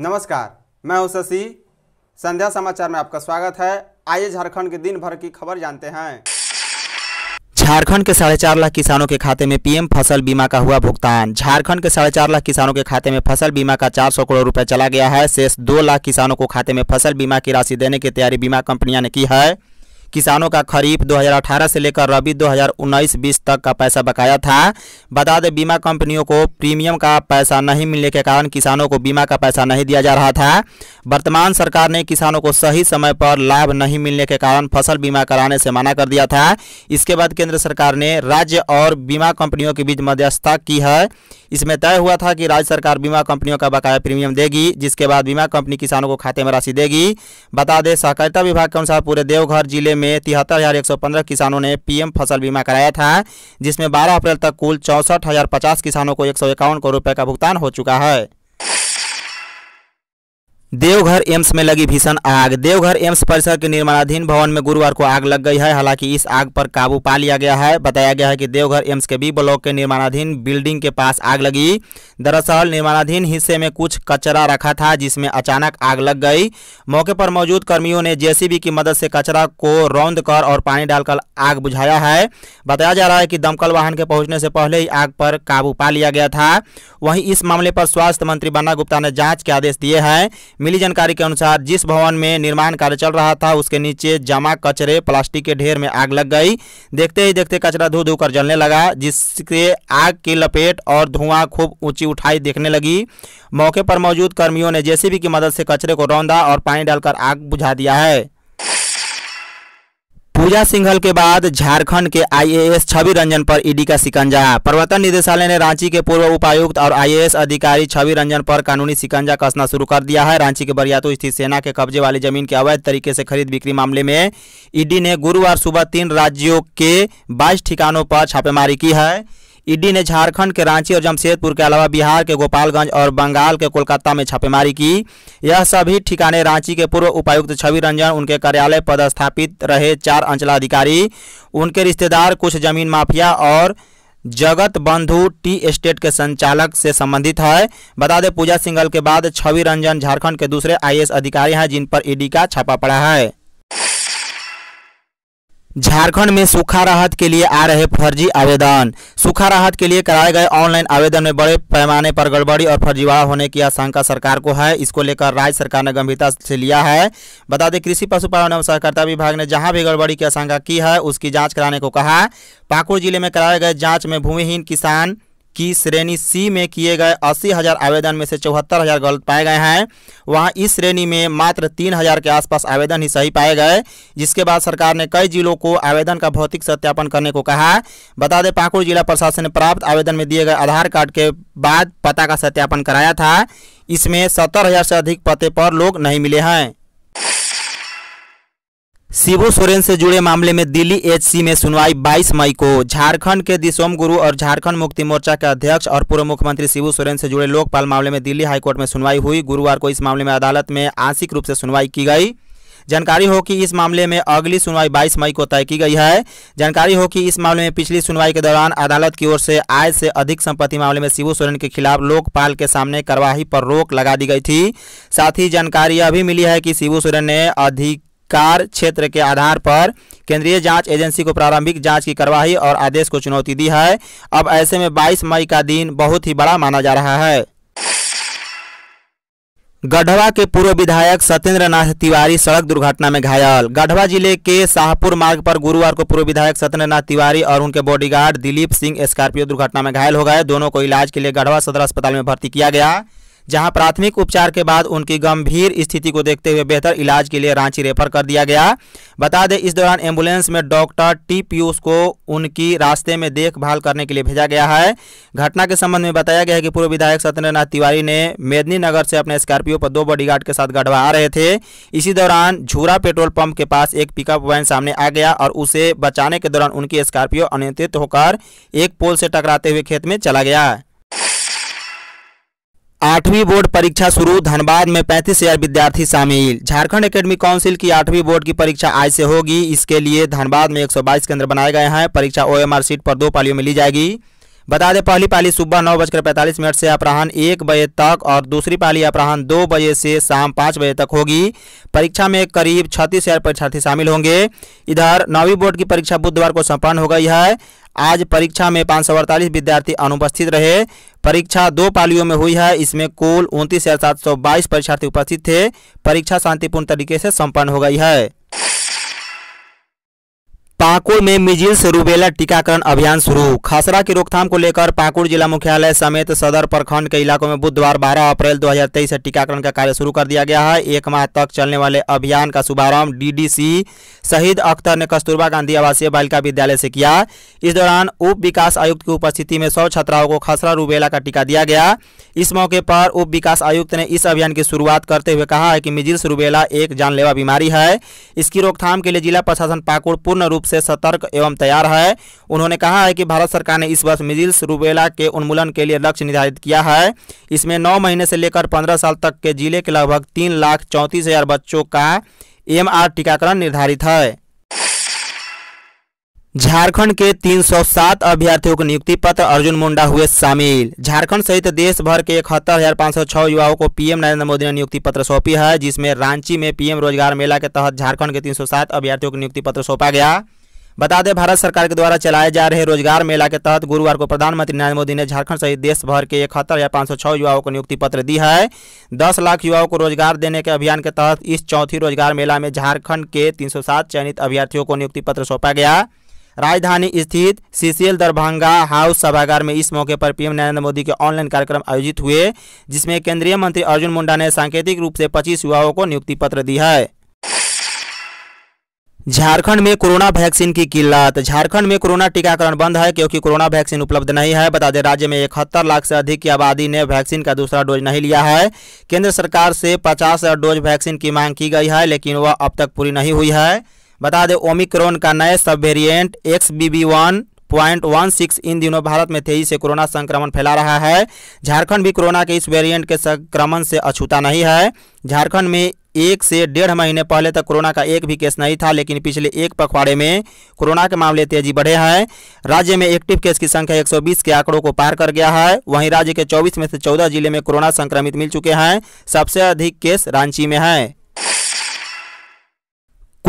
नमस्कार मैं हूं शशि संध्या समाचार में आपका स्वागत है आइए झारखंड के दिन भर की खबर जानते हैं झारखंड के साढ़े चार लाख किसानों के खाते में पीएम फसल बीमा का हुआ भुगतान झारखंड के साढ़े चार लाख किसानों के खाते में फसल बीमा का 400 करोड़ रुपए चला गया है शेष दो लाख किसानों को खाते में फसल बीमा की राशि देने की तैयारी बीमा कंपनियां ने की है किसानों का खरीफ 2018 से लेकर रबी 2019-20 तक का पैसा बकाया था बता दें बीमा कंपनियों को प्रीमियम का पैसा नहीं मिलने के कारण किसानों को बीमा का पैसा नहीं दिया जा रहा था वर्तमान सरकार ने किसानों को सही समय पर लाभ नहीं मिलने के कारण फसल बीमा कराने से मना कर दिया था इसके बाद केंद्र सरकार ने राज्य और बीमा कंपनियों के बीच मध्यस्थता की है इसमें तय हुआ था कि राज्य सरकार बीमा कंपनियों का बकाया प्रीमियम देगी जिसके बाद बीमा कंपनी किसानों को खाते में राशि देगी बता दें सहकारिता विभाग के अनुसार पूरे देवघर जिले में में तिहत्तर हजार एक सौ पंद्रह किसानों ने पीएम फसल बीमा कराया था जिसमें बारह अप्रैल तक कुल चौसठ हजार पचास किसानों को एक सौ इक्यावन करोड़ रुपये का भुगतान हो चुका है देवघर एम्स में लगी भीषण आग देवघर एम्स परिसर के निर्माणाधीन भवन में गुरुवार को आग लग गई है हालांकि इस आग पर काबू पा लिया गया है बताया गया है कि देवघर एम्स के बी ब्लॉक के निर्माणाधीन बिल्डिंग के पास आग लगी दरअसल निर्माणाधीन हिस्से में कुछ कचरा रखा था जिसमें अचानक आग लग गई मौके पर मौजूद कर्मियों ने जेसीबी की मदद से कचरा को रौंद कर और पानी डालकर आग बुझाया है बताया जा रहा है कि दमकल वाहन के पहुंचने से पहले ही आग पर काबू पा लिया गया था वहीं इस मामले पर स्वास्थ्य मंत्री बन्ना गुप्ता ने जाँच के आदेश दिए हैं मिली जानकारी के अनुसार जिस भवन में निर्माण कार्य चल रहा था उसके नीचे जमा कचरे प्लास्टिक के ढेर में आग लग गई देखते ही देखते कचरा धो धू कर जलने लगा जिससे आग की लपेट और धुआं खूब ऊंची उठाई देखने लगी मौके पर मौजूद कर्मियों ने जेसीबी की मदद से कचरे को रौंदा और पानी डालकर आग बुझा दिया है पूजा सिंघल के बाद झारखंड के आईएएस छवि रंजन पर ईडी e का शिकंजा प्रवर्तन निदेशालय ने रांची के पूर्व उपायुक्त और आईएएस अधिकारी छवि रंजन पर कानूनी शिकंजा कसना शुरू कर दिया है रांची के बरियातू स्थित सेना के कब्जे वाली जमीन के अवैध तरीके से खरीद बिक्री मामले में ईडी e ने गुरुवार सुबह तीन राज्यों के बाईस ठिकानों पर छापेमारी की है ईडी ने झारखंड के रांची और जमशेदपुर के अलावा बिहार के गोपालगंज और बंगाल के कोलकाता में छापेमारी की यह सभी ठिकाने रांची के पूर्व उपायुक्त छवि रंजन उनके कार्यालय पदस्थापित रहे चार अंचलाधिकारी उनके रिश्तेदार कुछ जमीन माफिया और जगत बंधु टी एस्टेट के संचालक से संबंधित है बता दें पूजा सिंघल के बाद छवि रंजन झारखंड के दूसरे आईएएस अधिकारी हैं जिन पर ईडी का छापा पड़ा है झारखंड में सूखा राहत के लिए आ रहे फर्जी आवेदन सूखा राहत के लिए कराए गए ऑनलाइन आवेदन में बड़े पैमाने पर गड़बड़ी और फर्जीवाड़ा होने की आशंका सरकार को है इसको लेकर राज्य सरकार ने गंभीरता से लिया है बता दें कृषि पशुपालन एवं सहकारिता विभाग ने जहां भी गड़बड़ी की आशंका की है उसकी जाँच कराने को कहा पाकुड़ जिले में कराए गए जाँच में भूमिहीन किसान की श्रेणी सी में किए गए अस्सी हज़ार आवेदन में से चौहत्तर हज़ार गलत पाए गए हैं वहाँ इस श्रेणी में मात्र तीन हज़ार के आसपास आवेदन ही सही पाए गए जिसके बाद सरकार ने कई जिलों को आवेदन का भौतिक सत्यापन करने को कहा बता दें पाकुड़ जिला प्रशासन ने प्राप्त आवेदन में दिए गए आधार कार्ड के बाद पता का सत्यापन कराया था इसमें सत्तर हज़ार से अधिक पते पर लोग नहीं मिले हैं शिबू सोरेन से जुड़े मामले में दिल्ली एचसी में सुनवाई 22 मई को झारखंड के दिसोम गुरु और झारखंड मुक्ति मोर्चा के अध्यक्ष और पूर्व मुख्यमंत्री शिबू सोरेन से जुड़े लोकपाल मामले में दिल्ली हाईकोर्ट में सुनवाई हुई गुरुवार को इस मामले में अदालत में आंशिक रूप से सुनवाई की गई जानकारी हो कि इस मामले में अगली सुनवाई 22 मई को तय की गई है जानकारी हो कि इस मामले में पिछली सुनवाई के दौरान अदालत की ओर से आय से अधिक संपत्ति मामले में शिबू सोरेन के खिलाफ लोकपाल के सामने कार्यवाही पर रोक लगा दी गई थी साथ ही जानकारी यह भी मिली है कि शिबू सोरेन ने अधिक कार क्षेत्र के आधार पर केंद्रीय जांच एजेंसी को प्रारंभिक जांच की कार्यवाही और आदेश को चुनौती दी है अब ऐसे में 22 मई का दिन बहुत ही बड़ा माना जा रहा है गढ़वा के पूर्व विधायक सत्येंद्र नाथ तिवारी सड़क दुर्घटना में घायल गढ़वा जिले के शाहपुर मार्ग पर गुरुवार को पूर्व विधायक सत्येंद्र नाथ तिवारी और उनके बॉडीगार्ड दिलीप सिंह स्कॉर्पियो दुर्घटना में घायल हो गए दोनों को इलाज के लिए गढ़वा सदर अस्पताल में भर्ती किया गया जहां प्राथमिक उपचार के बाद उनकी गंभीर स्थिति को देखते हुए बेहतर इलाज के लिए रांची रेफर कर दिया गया बता दें इस दौरान एम्बुलेंस में डॉक्टर टी पीयूष को उनकी रास्ते में देखभाल करने के लिए भेजा गया है घटना के संबंध में बताया गया है कि पूर्व विधायक सत्येंद्रनाथ तिवारी ने मेदनी नगर से अपने स्कॉर्पियो पर दो बॉडीगार्ड के साथ गढ़वा आ रहे थे इसी दौरान झूरा पेट्रोल पंप के पास एक पिकअप वैन सामने आ गया और उसे बचाने के दौरान उनकी स्कॉर्पियो अनियंत्रित होकर एक पोल से टकराते हुए खेत में चला गया आठवीं बोर्ड परीक्षा शुरू धनबाद में पैंतीस हजार विद्यार्थी शामिल झारखंड एकेडमी काउंसिल की आठवीं बोर्ड की परीक्षा आज से होगी इसके लिए धनबाद में 122 केंद्र बनाए गए हैं परीक्षा ओएमआर सीट पर दो पालियों में ली जाएगी बता दें पहली पाली सुबह नौ बजकर पैंतालीस मिनट से अपराहन एक बजे तक और दूसरी पाली अपराहन दो बजे से शाम पाँच बजे तक होगी परीक्षा में करीब छत्तीस हज़ार परीक्षार्थी शामिल होंगे इधर नौवीं बोर्ड की परीक्षा बुधवार को संपन्न हो गई है आज परीक्षा में पाँच सौ अड़तालीस विद्यार्थी अनुपस्थित रहे परीक्षा दो पालियों में हुई है इसमें कुल उनतीस हज़ार सात सौ बाईस परीक्षार्थी उपस्थित थे परीक्षा शांतिपूर्ण तरीके से संपन्न हो गई है पाकुड़ में मिजिल्स रूबेला टीकाकरण अभियान शुरू खसरा की रोकथाम को लेकर पाकुड़ जिला मुख्यालय समेत सदर प्रखंड के इलाकों में बुधवार 12 अप्रैल 2023 से टीकाकरण का कार्य शुरू कर दिया गया है एक माह तक चलने वाले अभियान का शुभारंभ डीडीसी शहीद अख्तर ने कस्तूरबा गांधी आवासीय बालिका विद्यालय से किया इस दौरान उप विकास आयुक्त की उपस्थिति में सौ छात्राओं को खसरा रूबेला का टीका दिया गया इस मौके पर उप विकास आयुक्त ने इस अभियान की शुरुआत करते हुए कहा है कि मिजिल्स रूबेला एक जानलेवा बीमारी है इसकी रोकथाम के लिए जिला प्रशासन पाकुड़ पूर्ण रूप से से सतर्क एवं तैयार है उन्होंने कहा है कि भारत सरकार ने इस वर्ष मिजिल्स रूबेला के उन्मूलन के लिए लक्ष्य निर्धारित किया है इसमें नौ महीने से लेकर पंद्रह साल तक के जिले के लगभग तीन लाख चौंतीस हज़ार बच्चों का एम टीकाकरण निर्धारित है झारखंड के 307 अभ्यर्थियों को नियुक्ति पत्र अर्जुन मुंडा हुए शामिल झारखंड सहित देश भर के इकहत्तर हजार पाँच सौ युवाओं को पीएम नरेंद्र मोदी ने नियुक्ति पत्र सौंपी है जिसमें रांची में पीएम रोजगार मेला के तहत झारखंड के 307 अभ्यर्थियों को नियुक्ति पत्र सौंपा गया बता दें भारत सरकार के द्वारा चलाए जा रहे रोजगार मेला के तहत गुरुवार को प्रधानमंत्री नरेंद्र मोदी ने झारखंड सहित देश भर के इकहत्तर या पाँच युवाओं को नियुक्ति पत्र दी है दस लाख युवाओं को रोजगार देने के अभियान के तहत इस चौथी रोजगार मेला में झारखंड के तीन चयनित अभ्यर्थियों को नियुक्ति पत्र सौंपा गया राजधानी स्थित सीसीएल दरभंगा हाउस सभागार में इस मौके पर पीएम नरेंद्र मोदी के ऑनलाइन कार्यक्रम आयोजित हुए जिसमें केंद्रीय मंत्री अर्जुन मुंडा ने सांकेतिक रूप से 25 युवाओं को नियुक्ति पत्र दी है झारखंड में कोरोना वैक्सीन की किल्लत झारखंड में कोरोना टीकाकरण बंद है क्योंकि कोरोना वैक्सीन उपलब्ध नहीं है बता दें राज्य में इकहत्तर लाख से अधिक की आबादी ने वैक्सीन का दूसरा डोज नहीं लिया है केंद्र सरकार से 50 डोज वैक्सीन की मांग की गई है लेकिन वह अब तक पूरी नहीं हुई है बता दें ओमिक्रोन का नए sub variant X B B one point one six इन दिनों भारत में तेजी से कोरोना संक्रमण फैला रहा है झारखंड भी कोरोना के इस वेरिएंट के संक्रमण से अछूता नहीं है झारखंड में एक से डेढ़ महीने पहले तक कोरोना का एक भी केस नहीं था लेकिन पिछले एक पखवाड़े में कोरोना के मामले तेजी बढ़े हैं राज्य में एक्टिव केस की संख्या 120 के आंकड़ों को पार कर गया है वहीं राज्य के 24 में से 14 जिले में कोरोना संक्रमित मिल चुके हैं सबसे अधिक केस रांची में है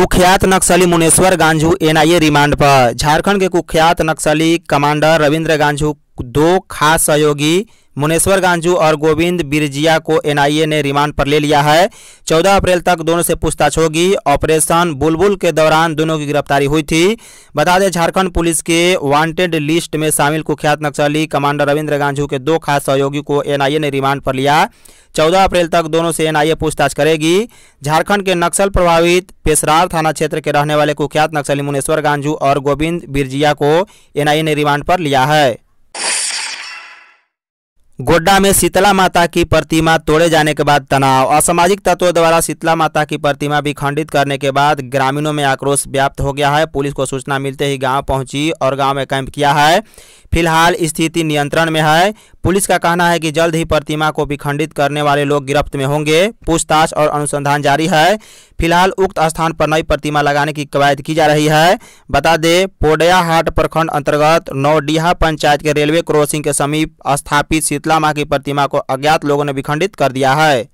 कुख्यात नक्सली मुनेश्वर गांझू एनआईए रिमांड पर झारखंड के कुख्यात नक्सली कमांडर रविंद्र गांझू दो खास सहयोगी मुनेश्वर गांजू और गोविंद बिरजिया को एनआईए ने रिमांड पर ले लिया है 14 अप्रैल तक दोनों से पूछताछ होगी ऑपरेशन बुलबुल के दौरान दोनों की गिरफ्तारी हुई थी बता दें झारखंड पुलिस के वांटेड लिस्ट में शामिल कुख्यात नक्सली कमांडर रविंद्र गांजू के दो खास सहयोगी को एनआईए ने रिमांड पर लिया 14 अप्रैल तक दोनों से एनआईए पूछताछ करेगी झारखंड के नक्सल प्रभावित पेशरार थाना क्षेत्र के रहने वाले कुख्यात नक्सली मुनेश्वर गांजू और गोविंद बिरजिया को एनआईए ने रिमांड पर लिया है गोड्डा में शीतला माता की प्रतिमा तोड़े जाने के बाद तनाव असामाजिक तत्वों द्वारा शीतला माता की प्रतिमा भी खंडित करने के बाद ग्रामीणों में आक्रोश व्याप्त हो गया है पुलिस को सूचना मिलते ही गांव पहुंची और गांव में कैंप किया है फिलहाल स्थिति नियंत्रण में है पुलिस का कहना है कि जल्द ही प्रतिमा को विखंडित करने वाले लोग गिरफ्त में होंगे पूछताछ और अनुसंधान जारी है फिलहाल उक्त स्थान पर नई प्रतिमा लगाने की कवायद की जा रही है बता दें पोडया हाट प्रखंड अंतर्गत नौडीहा पंचायत के रेलवे क्रॉसिंग के समीप स्थापित शीतला माँ की प्रतिमा को अज्ञात लोगों ने विखंडित कर दिया है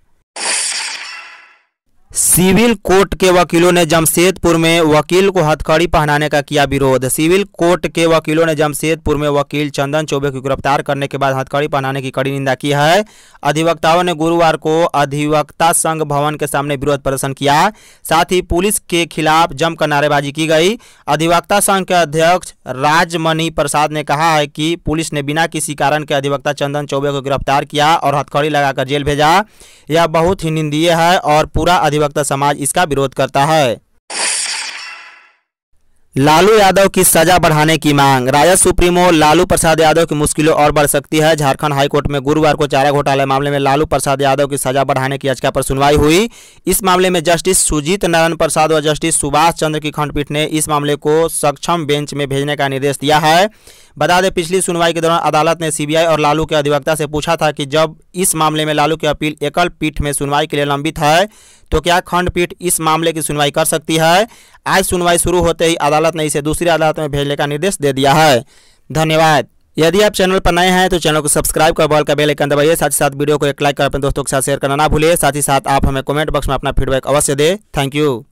सिविल कोर्ट के वकीलों ने जमशेदपुर में वकील को हथकड़ी पहनाने का किया विरोध सिविल कोर्ट के वकीलों ने जमशेदपुर में वकील चंदन चौबे को गिरफ्तार करने के बाद हथकड़ी पहनाने की कड़ी निंदा की है अधिवक्ताओं ने गुरुवार को अधिवक्ता संघ भवन के सामने विरोध प्रदर्शन किया साथ ही पुलिस के खिलाफ जमकर नारेबाजी की गई अधिवक्ता संघ के अध्यक्ष राजमणि प्रसाद ने कहा है कि पुलिस ने बिना किसी कारण के अधिवक्ता चंदन चौबे को गिरफ्तार किया और हथकड़ी लगाकर जेल भेजा यह बहुत ही निंदीय है और पूरा अधिवक्ता समाज इसका विरोध करता है लालू यादव की सजा बढ़ाने की मांग राजद सुप्रीमो लालू प्रसाद यादव की मुश्किलों और बढ़ सकती है झारखंड हाईकोर्ट में गुरुवार को चारा घोटाले मामले में लालू प्रसाद यादव की सजा बढ़ाने की याचिका पर सुनवाई हुई इस मामले में जस्टिस सुजीत नारायण प्रसाद और जस्टिस सुभाष चंद्र की खंडपीठ ने इस मामले को सक्षम बेंच में भेजने का निर्देश दिया है बता दें पिछली सुनवाई के दौरान अदालत ने सीबीआई और लालू के अधिवक्ता से पूछा था कि जब इस मामले में लालू की अपील एकल पीठ में सुनवाई के लिए लंबित है तो क्या खंडपीठ इस मामले की सुनवाई कर सकती है आज सुनवाई शुरू होते ही अदालत ने इसे दूसरी अदालत में भेजने का निर्देश दे दिया है धन्यवाद यदि आप चैनल पर नए हैं तो चैनल को सब्सक्राइब कर बॉल का बेल आइकन दबाइए साथ ही साथ वीडियो को एक लाइक कर अपने दोस्तों के साथ शेयर करना ना भूलिए साथ ही साथ आप हमें कमेंट बॉक्स में अपना फीडबैक अवश्य दें थैंक यू